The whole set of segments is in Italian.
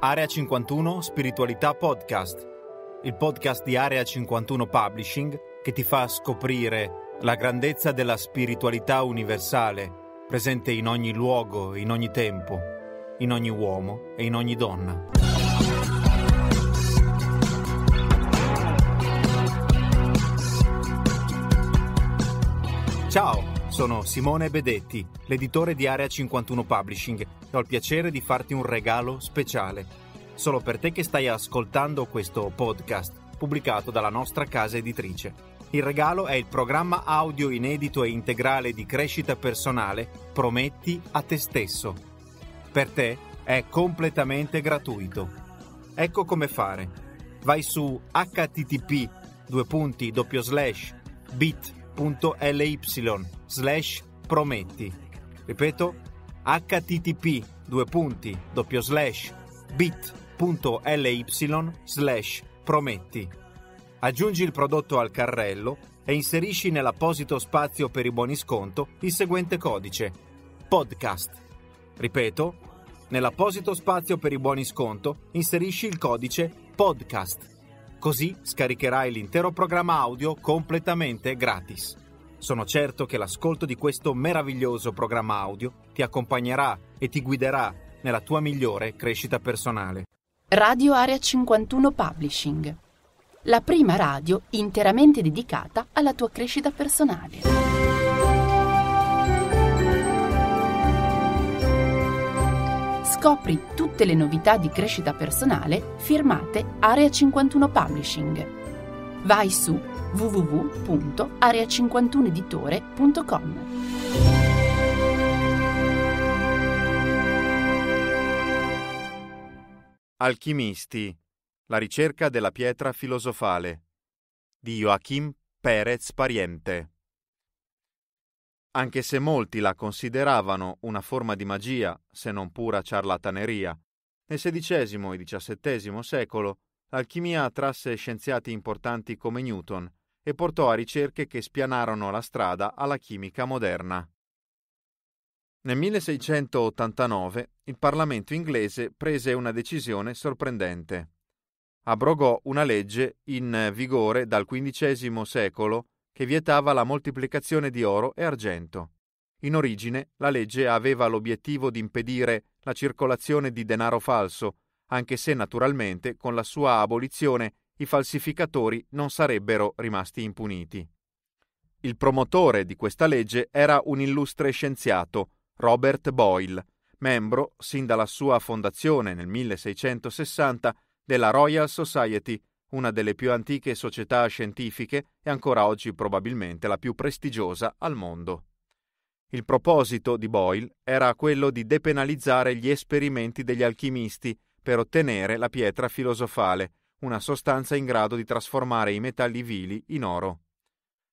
Area 51 Spiritualità Podcast, il podcast di Area 51 Publishing che ti fa scoprire la grandezza della spiritualità universale, presente in ogni luogo, in ogni tempo, in ogni uomo e in ogni donna. Ciao! Sono Simone Bedetti, l'editore di Area 51 Publishing e ho il piacere di farti un regalo speciale. Solo per te che stai ascoltando questo podcast pubblicato dalla nostra casa editrice. Il regalo è il programma audio inedito e integrale di crescita personale Prometti a te stesso. Per te è completamente gratuito. Ecco come fare. Vai su http://bit.ly slash prometti. Ripeto, http due punti doppio slash bit.ly slash prometti. Aggiungi il prodotto al carrello e inserisci nell'apposito spazio per i buoni sconto il seguente codice podcast. Ripeto, nell'apposito spazio per i buoni sconto inserisci il codice podcast. Così scaricherai l'intero programma audio completamente gratis. Sono certo che l'ascolto di questo meraviglioso programma audio ti accompagnerà e ti guiderà nella tua migliore crescita personale. Radio Area 51 Publishing. La prima radio interamente dedicata alla tua crescita personale. Scopri tutte le novità di crescita personale firmate Area 51 Publishing vai su www.area51editore.com. Alchimisti. La ricerca della pietra filosofale di Joachim Perez Pariente. Anche se molti la consideravano una forma di magia, se non pura ciarlataneria, nel XVI e XVII secolo l'alchimia attrasse scienziati importanti come Newton e portò a ricerche che spianarono la strada alla chimica moderna. Nel 1689 il Parlamento inglese prese una decisione sorprendente. Abrogò una legge in vigore dal XV secolo che vietava la moltiplicazione di oro e argento. In origine la legge aveva l'obiettivo di impedire la circolazione di denaro falso anche se naturalmente con la sua abolizione i falsificatori non sarebbero rimasti impuniti. Il promotore di questa legge era un illustre scienziato, Robert Boyle, membro, sin dalla sua fondazione nel 1660, della Royal Society, una delle più antiche società scientifiche e ancora oggi probabilmente la più prestigiosa al mondo. Il proposito di Boyle era quello di depenalizzare gli esperimenti degli alchimisti per ottenere la pietra filosofale, una sostanza in grado di trasformare i metalli vili in oro.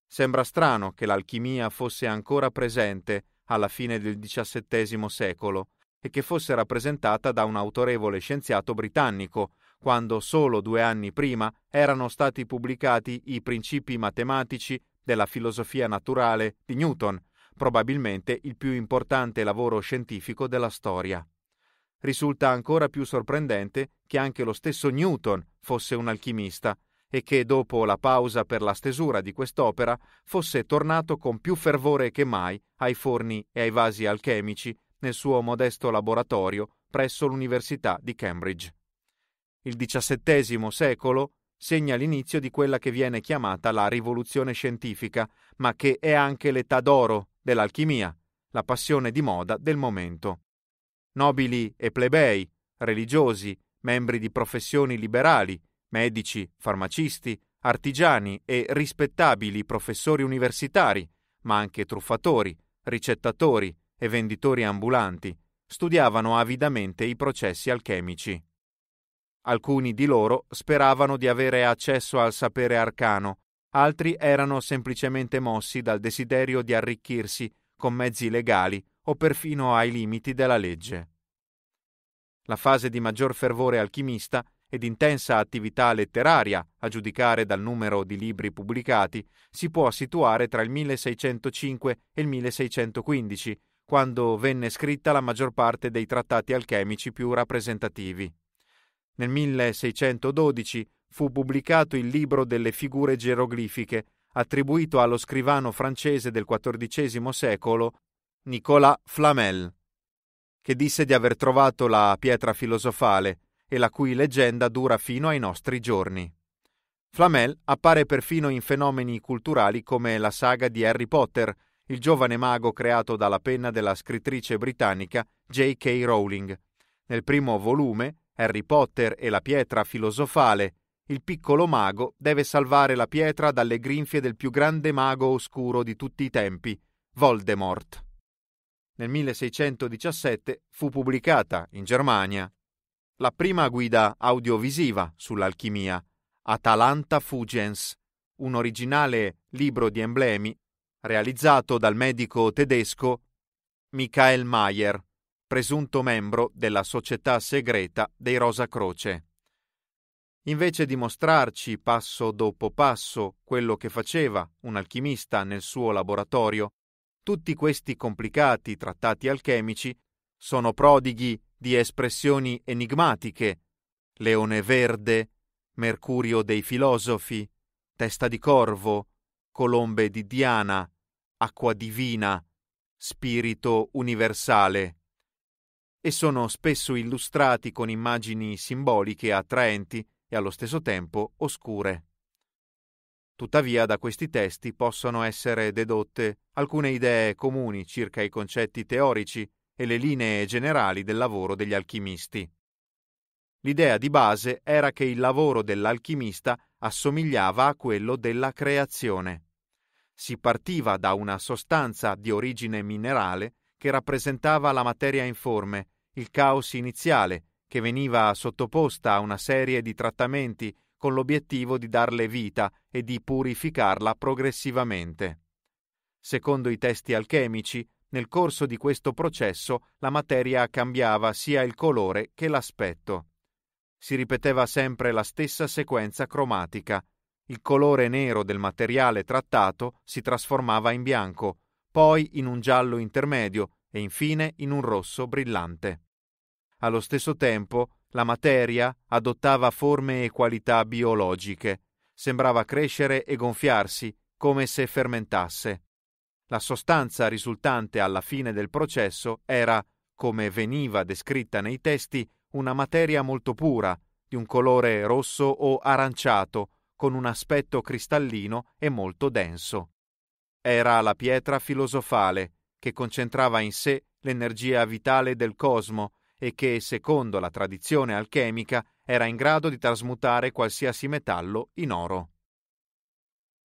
Sembra strano che l'alchimia fosse ancora presente alla fine del XVII secolo e che fosse rappresentata da un autorevole scienziato britannico, quando solo due anni prima erano stati pubblicati i principi matematici della filosofia naturale di Newton, probabilmente il più importante lavoro scientifico della storia risulta ancora più sorprendente che anche lo stesso Newton fosse un alchimista e che dopo la pausa per la stesura di quest'opera fosse tornato con più fervore che mai ai forni e ai vasi alchemici nel suo modesto laboratorio presso l'Università di Cambridge. Il XVII secolo segna l'inizio di quella che viene chiamata la rivoluzione scientifica, ma che è anche l'età d'oro dell'alchimia, la passione di moda del momento nobili e plebei, religiosi, membri di professioni liberali, medici, farmacisti, artigiani e rispettabili professori universitari, ma anche truffatori, ricettatori e venditori ambulanti, studiavano avidamente i processi alchemici. Alcuni di loro speravano di avere accesso al sapere arcano, altri erano semplicemente mossi dal desiderio di arricchirsi con mezzi legali o perfino ai limiti della legge la fase di maggior fervore alchimista ed intensa attività letteraria, a giudicare dal numero di libri pubblicati, si può situare tra il 1605 e il 1615, quando venne scritta la maggior parte dei trattati alchemici più rappresentativi. Nel 1612 fu pubblicato il libro delle figure geroglifiche, attribuito allo scrivano francese del XIV secolo Nicolas Flamel che disse di aver trovato la pietra filosofale e la cui leggenda dura fino ai nostri giorni. Flamel appare perfino in fenomeni culturali come la saga di Harry Potter, il giovane mago creato dalla penna della scrittrice britannica J.K. Rowling. Nel primo volume, Harry Potter e la pietra filosofale, il piccolo mago deve salvare la pietra dalle grinfie del più grande mago oscuro di tutti i tempi, Voldemort nel 1617 fu pubblicata in Germania la prima guida audiovisiva sull'alchimia, Atalanta Fugens, un originale libro di emblemi realizzato dal medico tedesco Michael Mayer, presunto membro della società segreta dei Rosa Croce. Invece di mostrarci passo dopo passo quello che faceva un alchimista nel suo laboratorio, tutti questi complicati trattati alchemici sono prodighi di espressioni enigmatiche. Leone verde, Mercurio dei filosofi, Testa di corvo, Colombe di Diana, Acqua divina, Spirito universale. E sono spesso illustrati con immagini simboliche attraenti e allo stesso tempo oscure. Tuttavia da questi testi possono essere dedotte alcune idee comuni circa i concetti teorici e le linee generali del lavoro degli alchimisti. L'idea di base era che il lavoro dell'alchimista assomigliava a quello della creazione. Si partiva da una sostanza di origine minerale che rappresentava la materia informe, il caos iniziale, che veniva sottoposta a una serie di trattamenti con l'obiettivo di darle vita e di purificarla progressivamente. Secondo i testi alchemici, nel corso di questo processo la materia cambiava sia il colore che l'aspetto. Si ripeteva sempre la stessa sequenza cromatica. Il colore nero del materiale trattato si trasformava in bianco, poi in un giallo intermedio e infine in un rosso brillante. Allo stesso tempo, la materia adottava forme e qualità biologiche, sembrava crescere e gonfiarsi come se fermentasse. La sostanza risultante alla fine del processo era, come veniva descritta nei testi, una materia molto pura, di un colore rosso o aranciato, con un aspetto cristallino e molto denso. Era la pietra filosofale, che concentrava in sé l'energia vitale del cosmo e che, secondo la tradizione alchemica, era in grado di trasmutare qualsiasi metallo in oro.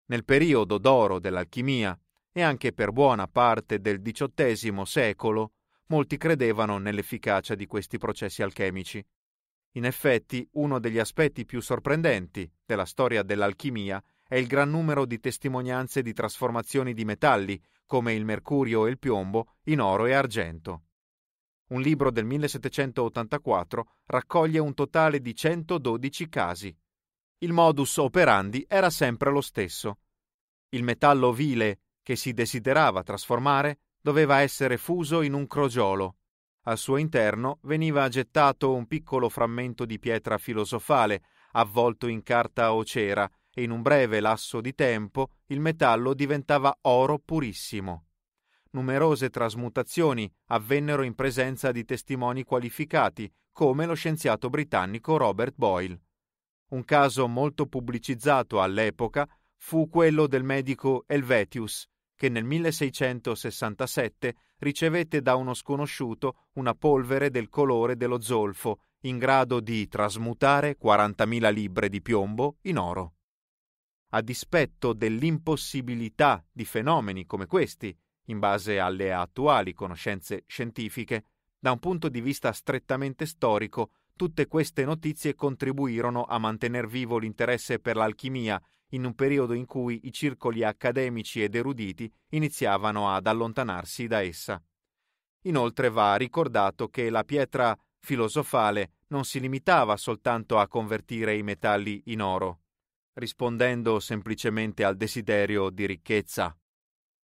Nel periodo d'oro dell'alchimia e anche per buona parte del XVIII secolo, molti credevano nell'efficacia di questi processi alchemici. In effetti, uno degli aspetti più sorprendenti della storia dell'alchimia è il gran numero di testimonianze di trasformazioni di metalli, come il mercurio e il piombo, in oro e argento un libro del 1784 raccoglie un totale di 112 casi. Il modus operandi era sempre lo stesso. Il metallo vile che si desiderava trasformare doveva essere fuso in un crogiolo. Al suo interno veniva gettato un piccolo frammento di pietra filosofale, avvolto in carta o cera, e in un breve lasso di tempo il metallo diventava oro purissimo. Numerose trasmutazioni avvennero in presenza di testimoni qualificati, come lo scienziato britannico Robert Boyle. Un caso molto pubblicizzato all'epoca fu quello del medico Helvetius, che nel 1667 ricevette da uno sconosciuto una polvere del colore dello zolfo, in grado di trasmutare 40.000 libbre di piombo in oro. A dispetto dell'impossibilità di fenomeni come questi in base alle attuali conoscenze scientifiche, da un punto di vista strettamente storico, tutte queste notizie contribuirono a mantenere vivo l'interesse per l'alchimia in un periodo in cui i circoli accademici ed eruditi iniziavano ad allontanarsi da essa. Inoltre va ricordato che la pietra filosofale non si limitava soltanto a convertire i metalli in oro, rispondendo semplicemente al desiderio di ricchezza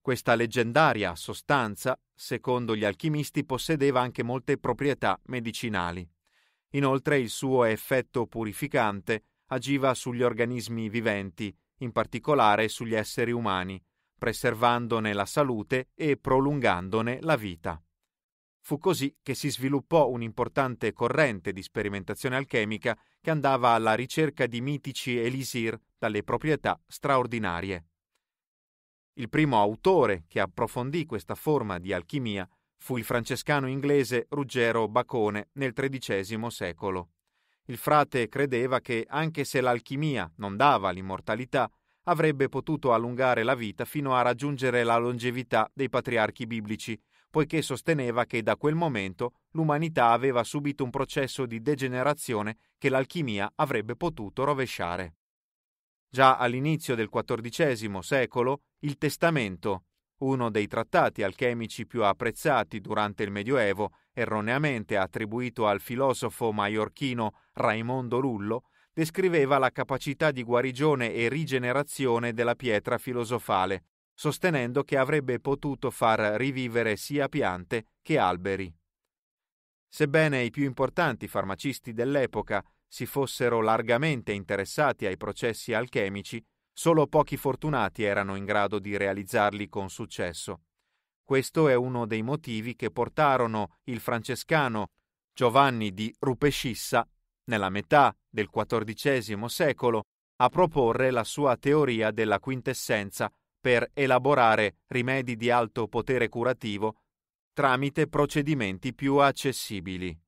questa leggendaria sostanza, secondo gli alchimisti, possedeva anche molte proprietà medicinali. Inoltre il suo effetto purificante agiva sugli organismi viventi, in particolare sugli esseri umani, preservandone la salute e prolungandone la vita. Fu così che si sviluppò un'importante corrente di sperimentazione alchemica che andava alla ricerca di mitici elisir dalle proprietà straordinarie. Il primo autore che approfondì questa forma di alchimia fu il francescano inglese Ruggero Bacone nel XIII secolo. Il frate credeva che, anche se l'alchimia non dava l'immortalità, avrebbe potuto allungare la vita fino a raggiungere la longevità dei patriarchi biblici, poiché sosteneva che da quel momento l'umanità aveva subito un processo di degenerazione che l'alchimia avrebbe potuto rovesciare. Già all'inizio del XIV secolo il Testamento, uno dei trattati alchemici più apprezzati durante il Medioevo, erroneamente attribuito al filosofo maiorchino Raimondo Lullo, descriveva la capacità di guarigione e rigenerazione della pietra filosofale, sostenendo che avrebbe potuto far rivivere sia piante che alberi. Sebbene i più importanti farmacisti dell'epoca si fossero largamente interessati ai processi alchemici, Solo pochi fortunati erano in grado di realizzarli con successo. Questo è uno dei motivi che portarono il francescano Giovanni di Rupescissa, nella metà del XIV secolo, a proporre la sua teoria della quintessenza per elaborare rimedi di alto potere curativo tramite procedimenti più accessibili.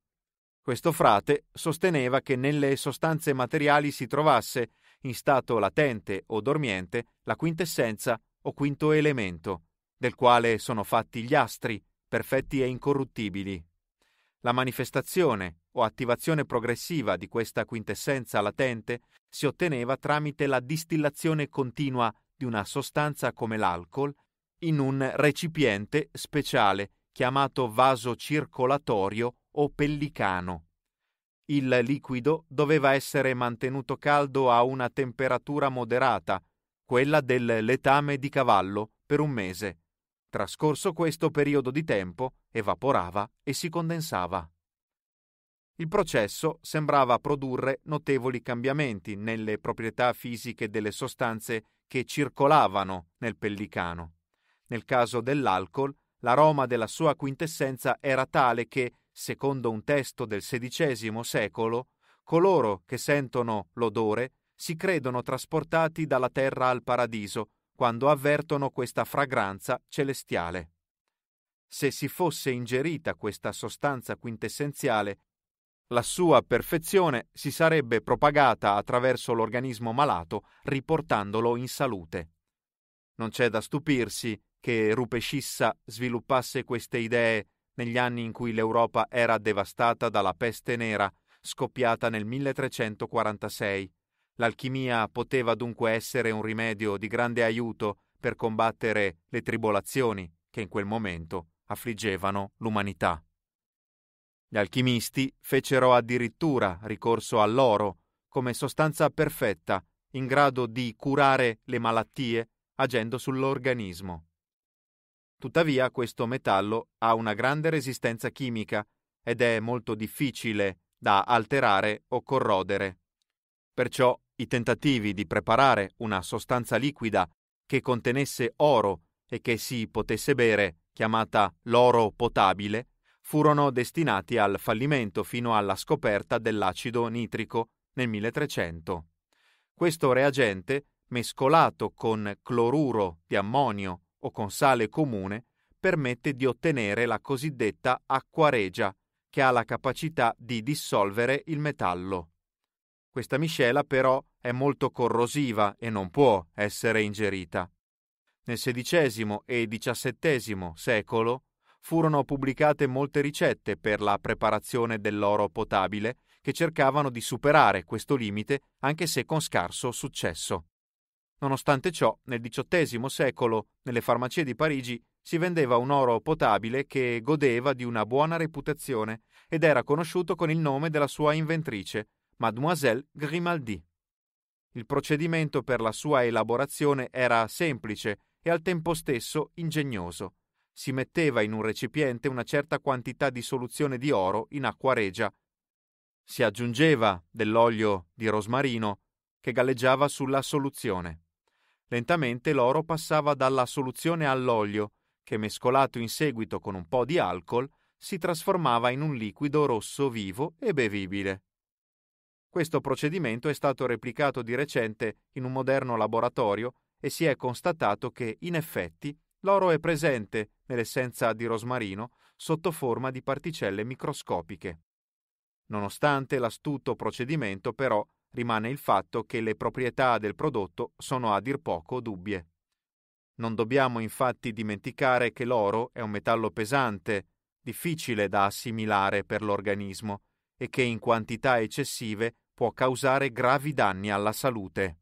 Questo frate sosteneva che nelle sostanze materiali si trovasse in stato latente o dormiente, la quintessenza o quinto elemento, del quale sono fatti gli astri, perfetti e incorruttibili. La manifestazione o attivazione progressiva di questa quintessenza latente si otteneva tramite la distillazione continua di una sostanza come l'alcol in un recipiente speciale chiamato vaso circolatorio o pellicano. Il liquido doveva essere mantenuto caldo a una temperatura moderata, quella del letame di cavallo, per un mese. Trascorso questo periodo di tempo, evaporava e si condensava. Il processo sembrava produrre notevoli cambiamenti nelle proprietà fisiche delle sostanze che circolavano nel pellicano. Nel caso dell'alcol, l'aroma della sua quintessenza era tale che secondo un testo del XVI secolo, coloro che sentono l'odore si credono trasportati dalla terra al paradiso quando avvertono questa fragranza celestiale. Se si fosse ingerita questa sostanza quintessenziale, la sua perfezione si sarebbe propagata attraverso l'organismo malato, riportandolo in salute. Non c'è da stupirsi che Rupeshissa sviluppasse queste idee negli anni in cui l'Europa era devastata dalla peste nera, scoppiata nel 1346. L'alchimia poteva dunque essere un rimedio di grande aiuto per combattere le tribolazioni che in quel momento affliggevano l'umanità. Gli alchimisti fecero addirittura ricorso all'oro come sostanza perfetta in grado di curare le malattie agendo sull'organismo. Tuttavia questo metallo ha una grande resistenza chimica ed è molto difficile da alterare o corrodere. Perciò i tentativi di preparare una sostanza liquida che contenesse oro e che si potesse bere, chiamata l'oro potabile, furono destinati al fallimento fino alla scoperta dell'acido nitrico nel 1300. Questo reagente, mescolato con cloruro di ammonio o con sale comune permette di ottenere la cosiddetta acqua regia, che ha la capacità di dissolvere il metallo. Questa miscela però è molto corrosiva e non può essere ingerita. Nel XVI e XVII secolo furono pubblicate molte ricette per la preparazione dell'oro potabile che cercavano di superare questo limite anche se con scarso successo. Nonostante ciò, nel XVIII secolo, nelle farmacie di Parigi si vendeva un oro potabile che godeva di una buona reputazione ed era conosciuto con il nome della sua inventrice, Mademoiselle Grimaldi. Il procedimento per la sua elaborazione era semplice e al tempo stesso ingegnoso. Si metteva in un recipiente una certa quantità di soluzione di oro in acqua regia. Si aggiungeva dell'olio di rosmarino che galleggiava sulla soluzione. Lentamente l'oro passava dalla soluzione all'olio, che mescolato in seguito con un po' di alcol si trasformava in un liquido rosso vivo e bevibile. Questo procedimento è stato replicato di recente in un moderno laboratorio e si è constatato che, in effetti, l'oro è presente nell'essenza di rosmarino sotto forma di particelle microscopiche. Nonostante l'astuto procedimento, però, rimane il fatto che le proprietà del prodotto sono a dir poco dubbie. Non dobbiamo infatti dimenticare che l'oro è un metallo pesante, difficile da assimilare per l'organismo e che in quantità eccessive può causare gravi danni alla salute.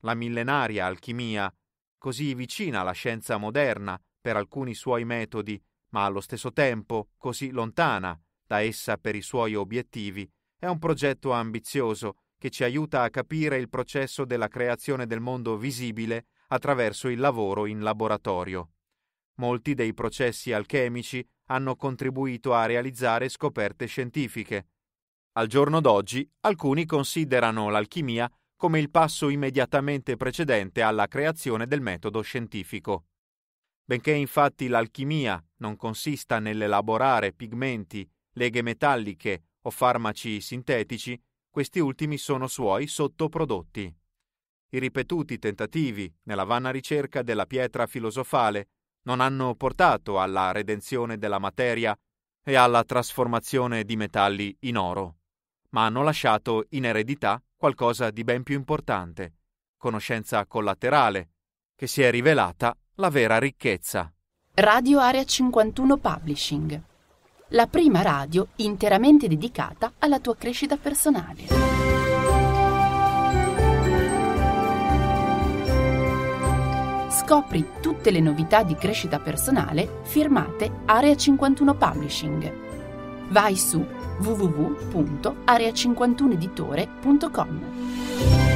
La millenaria alchimia, così vicina alla scienza moderna per alcuni suoi metodi, ma allo stesso tempo così lontana da essa per i suoi obiettivi, è un progetto ambizioso che ci aiuta a capire il processo della creazione del mondo visibile attraverso il lavoro in laboratorio. Molti dei processi alchemici hanno contribuito a realizzare scoperte scientifiche. Al giorno d'oggi alcuni considerano l'alchimia come il passo immediatamente precedente alla creazione del metodo scientifico. Benché infatti l'alchimia non consista nell'elaborare pigmenti, leghe metalliche o farmaci sintetici, questi ultimi sono suoi sottoprodotti. I ripetuti tentativi nella vana ricerca della pietra filosofale non hanno portato alla redenzione della materia e alla trasformazione di metalli in oro, ma hanno lasciato in eredità qualcosa di ben più importante, conoscenza collaterale, che si è rivelata la vera ricchezza. Radio Area 51 Publishing la prima radio interamente dedicata alla tua crescita personale. Scopri tutte le novità di crescita personale firmate Area 51 Publishing. Vai su www.area51editore.com.